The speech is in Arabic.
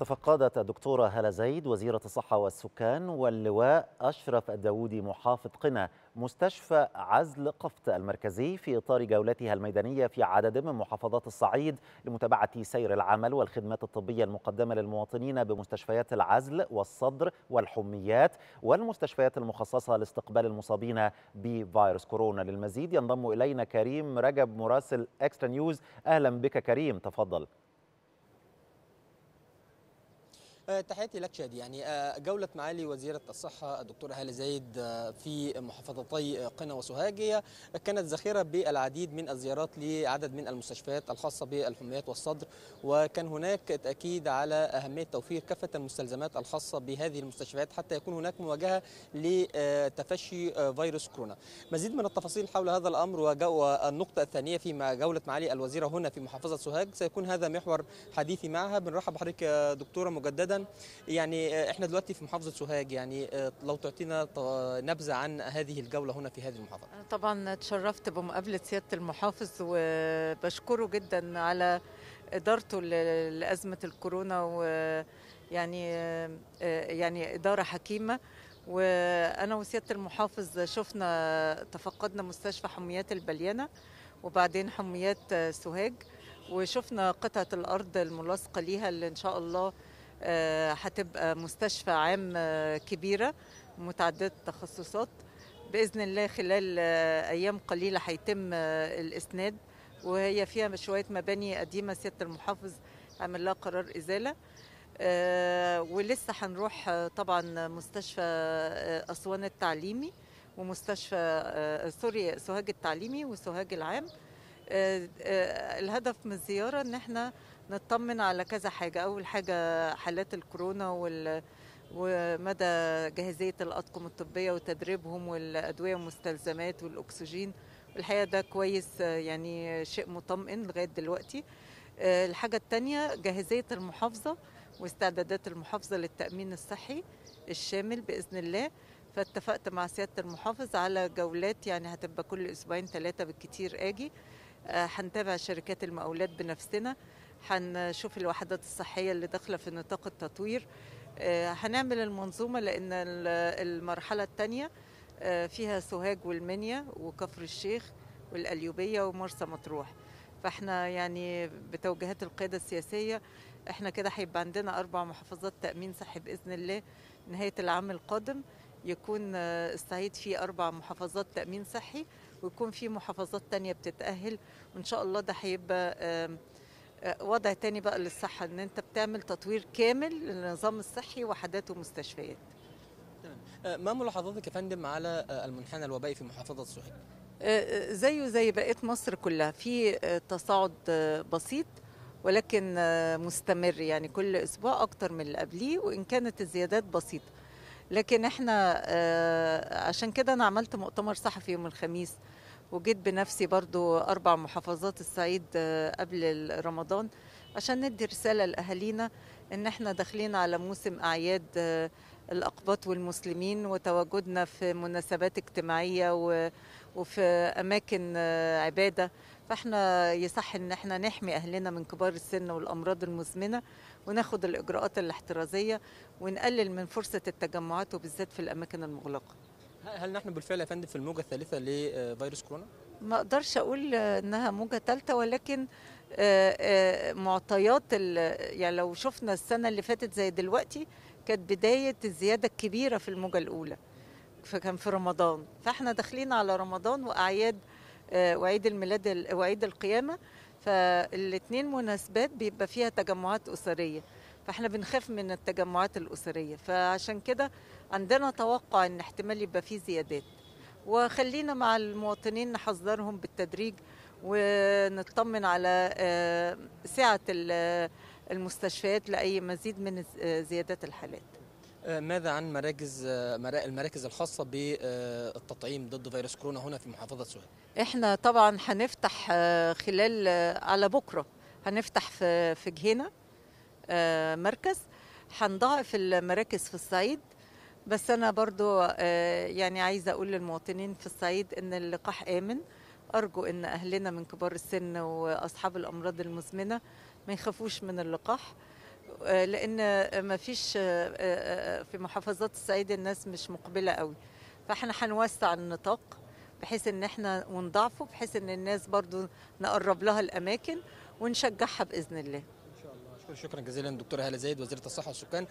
تفقدت الدكتورة هالة زيد وزيرة الصحة والسكان واللواء أشرف الداودي محافظ قنا مستشفى عزل قفط المركزي في إطار جولتها الميدانية في عدد من محافظات الصعيد لمتابعة سير العمل والخدمات الطبية المقدمة للمواطنين بمستشفيات العزل والصدر والحميات والمستشفيات المخصصة لاستقبال المصابين بفيروس كورونا للمزيد ينضم إلينا كريم رجب مراسل إكسترا نيوز أهلا بك كريم تفضل آه، تحياتي لك شادي يعني آه، جولة معالي وزيرة الصحة الدكتورة هالة زايد آه، في محافظتي قنا وسوهاج هي كانت ذخيرة بالعديد من الزيارات لعدد من المستشفيات الخاصة بالحميات والصدر وكان هناك تأكيد على أهمية توفير كافة المستلزمات الخاصة بهذه المستشفيات حتى يكون هناك مواجهة لتفشي فيروس كورونا مزيد من التفاصيل حول هذا الأمر والنقطة الثانية في جولة معالي الوزيرة هنا في محافظة سوهاج سيكون هذا محور حديثي معها بنرحب بحضرتك دكتورة مجددا يعني آه، احنا دلوقتي في محافظه سوهاج يعني آه، لو تعطينا نبذه عن هذه الجوله هنا في هذه المحافظه طبعا اتشرفت بمقابله سياده المحافظ وبشكره جدا على ادارته لازمه الكورونا ويعني آه، يعني اداره حكيمه وانا وسياده المحافظ شفنا تفقدنا مستشفى حميات البليانه وبعدين حميات سوهاج وشفنا قطعه الارض الملاصقه ليها اللي ان شاء الله آه، هتبقى مستشفى عام آه، كبيرة متعددة التخصصات بإذن الله خلال آه، أيام قليلة هيتم الإسناد وهي فيها شوية مباني قديمة سيادة المحافظ عمل لها قرار إزالة ولسه هنروح طبعا مستشفى أسوان التعليمي ومستشفى سوري سوهاج التعليمي وسوهاج العام الهدف من الزيارة إن احنا نطمن على كذا حاجه اول حاجه حالات الكورونا وال ومدى جاهزيه الاطقم الطبيه وتدريبهم والادويه والمستلزمات والاكسجين الحقيقه ده كويس يعني شيء مطمئن لغايه دلوقتي آه، الحاجه الثانيه جاهزيه المحافظه واستعدادات المحافظه للتامين الصحي الشامل باذن الله فاتفقت مع سياده المحافظ على جولات يعني هتبقى كل اسبوعين ثلاثه بالكتير اجي آه، هنتابع شركات المقاولات بنفسنا هنشوف الوحدات الصحيه اللي داخله في نطاق التطوير آه، هنعمل المنظومه لان المرحله الثانيه آه، فيها سوهاج والمنيا وكفر الشيخ والقليوبيه ومرسى مطروح فاحنا يعني بتوجيهات القياده السياسيه احنا كده هيبقى عندنا اربع محافظات تامين صحي باذن الله نهايه العام القادم يكون آه، الصعيد فيه اربع محافظات تامين صحي ويكون في محافظات تانية بتتاهل وان شاء الله ده هيبقى وضع تاني بقى للصحة إن أنت بتعمل تطوير كامل للنظام الصحي وحدات ومستشفيات آه، ما ملاحظاتك يا فندم على آه، المنحنى الوبائي في محافظة سوهاج؟ آه، زيه زي بقية مصر كلها في تصاعد بسيط ولكن مستمر يعني كل أسبوع أكتر من اللي قبليه وإن كانت الزيادات بسيطة لكن احنا عشان كده أنا عملت مؤتمر صحفي يوم الخميس وجيت بنفسي برضو أربع محافظات الصعيد آه، قبل رمضان عشان ندي رسالة لأهالينا إن إحنا داخلين على موسم أعياد آه، الأقباط والمسلمين وتواجدنا في مناسبات اجتماعية وفي أماكن آه، عبادة فإحنا يصح إن إحنا نحمي أهلنا من كبار السن والأمراض المزمنة وناخد الإجراءات الاحترازية ونقلل من فرصة التجمعات وبالذات في الأماكن المغلقة هل نحن بالفعل يا فندم في الموجه الثالثه لفيروس آه، كورونا؟ ما اقدرش اقول انها موجه ثالثه ولكن آه، آه، معطيات يعني لو شفنا السنه اللي فاتت زي دلوقتي كانت بدايه الزياده الكبيره في الموجه الاولى فكان في رمضان فاحنا داخلين على رمضان واعياد وعيد الميلاد وعيد القيامه فالاثنين مناسبات بيبقى فيها تجمعات اسريه فاحنا بنخاف من التجمعات الاسريه فعشان كده عندنا توقع ان احتمال يبقى فيه زيادات وخلينا مع المواطنين نحذرهم بالتدريج ونطمن على آه، سعه المستشفيات لاي مزيد من آه، زيادات الحالات آه، ماذا عن مراكز المراكز الخاصه بالتطعيم ضد فيروس كورونا هنا في محافظه سوهاج احنا طبعا هنفتح خلال على بكره هنفتح في جهينه آه، مركز هنضاعف المراكز في الصعيد بس انا برضو آه، يعني عايزه اقول للمواطنين في الصعيد ان اللقاح امن ارجو ان اهلنا من كبار السن واصحاب الامراض المزمنه ما يخافوش من اللقاح آه، لان ما فيش في محافظات الصعيد الناس مش مقبله قوي فاحنا هنوسع النطاق بحيث ان احنا ونضعفه بحيث ان الناس برضو نقرب لها الاماكن ونشجعها باذن الله شكرا جزيلا دكتور هاله زايد وزيره الصحه والسكان